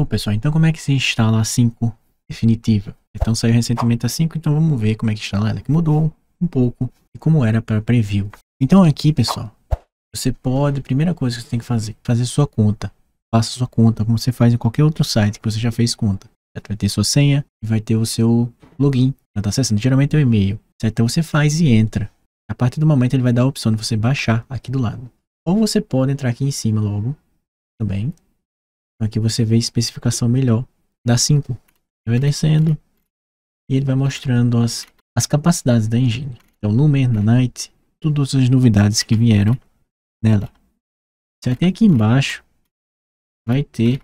Bom pessoal, então como é que se instala a 5 definitiva? Então saiu recentemente a 5, então vamos ver como é que instala ela, que mudou um pouco e como era para preview. Então aqui pessoal, você pode, primeira coisa que você tem que fazer, fazer sua conta. Faça sua conta, como você faz em qualquer outro site que você já fez conta. Vai ter sua senha e vai ter o seu login para estar tá acessando. Geralmente é o e-mail. Então você faz e entra. A partir do momento ele vai dar a opção de você baixar aqui do lado. Ou você pode entrar aqui em cima logo, também, Aqui você vê especificação melhor. Dá 5. Vai descendo. E ele vai mostrando as, as capacidades da engine. Então, Lumen, Nanite, todas as novidades que vieram nela. Você até aqui embaixo vai ter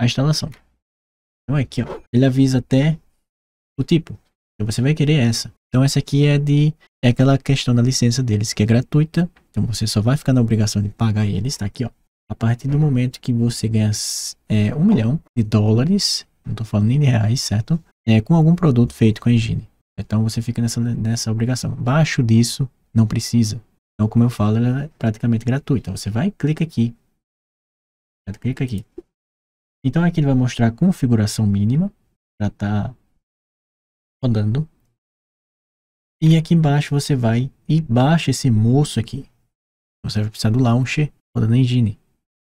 a instalação. Então aqui, ó, ele avisa até o tipo. Então você vai querer essa. Então essa aqui é de é aquela questão da licença deles que é gratuita. Então você só vai ficar na obrigação de pagar eles, tá aqui, ó. A partir do momento que você ganha é, um milhão de dólares, não estou falando nem de reais, certo? É, com algum produto feito com a engine. Então você fica nessa, nessa obrigação. Baixo disso, não precisa. Então, como eu falo, ela é praticamente gratuita. Você vai clica aqui. Clica aqui. Então aqui ele vai mostrar a configuração mínima. Já está rodando. E aqui embaixo você vai e baixa esse moço aqui. Você vai precisar do launcher rodando engine.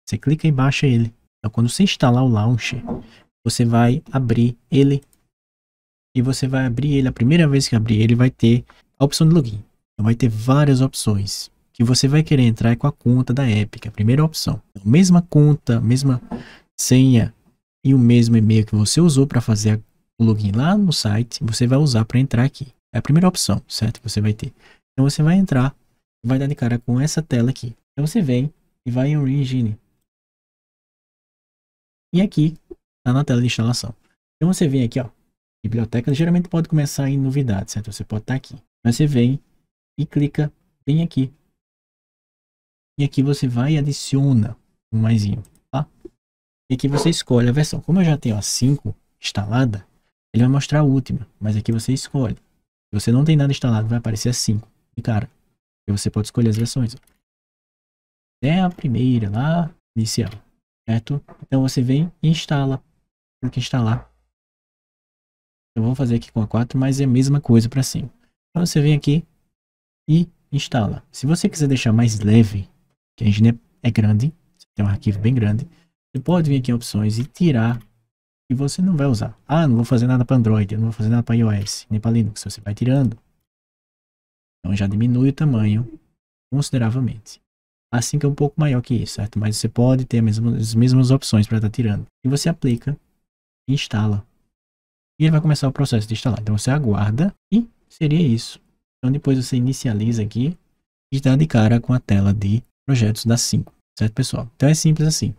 Você clica e baixa é ele. Então, quando você instalar o launcher, você vai abrir ele. E você vai abrir ele, a primeira vez que abrir ele, vai ter a opção de login. Então, vai ter várias opções. Que você vai querer entrar com a conta da Epic, a primeira opção. Então, mesma conta, mesma senha e o mesmo e-mail que você usou para fazer o login lá no site, você vai usar para entrar aqui. É a primeira opção, certo? Que você vai ter. Então você vai entrar, vai dar de cara com essa tela aqui. Então você vem e vai em Origin e aqui, tá na tela de instalação. Então você vem aqui, ó, biblioteca, geralmente pode começar em novidades, certo? Você pode estar tá aqui. Mas você vem e clica bem aqui. E aqui você vai e adiciona um maisinho, tá? E aqui você escolhe a versão. Como eu já tenho a 5 instalada, ele vai mostrar a última, mas aqui você escolhe. Se você não tem nada instalado, vai aparecer a 5 E cara. você pode escolher as versões. Até a primeira lá, inicial certo? Então você vem e instala, tem que instalar. Eu vou fazer aqui com a 4, mas é a mesma coisa para 5. Então você vem aqui e instala. Se você quiser deixar mais leve, que a engine é grande, tem um arquivo bem grande, você pode vir aqui em opções e tirar e você não vai usar. Ah, não vou fazer nada para Android, não vou fazer nada para iOS, nem para Linux, você vai tirando. Então já diminui o tamanho consideravelmente. A assim 5 é um pouco maior que isso, certo? Mas você pode ter as mesmas opções para estar tá tirando. E você aplica instala. E ele vai começar o processo de instalar. Então você aguarda e seria isso. Então depois você inicializa aqui e está de cara com a tela de projetos da 5, certo pessoal? Então é simples assim.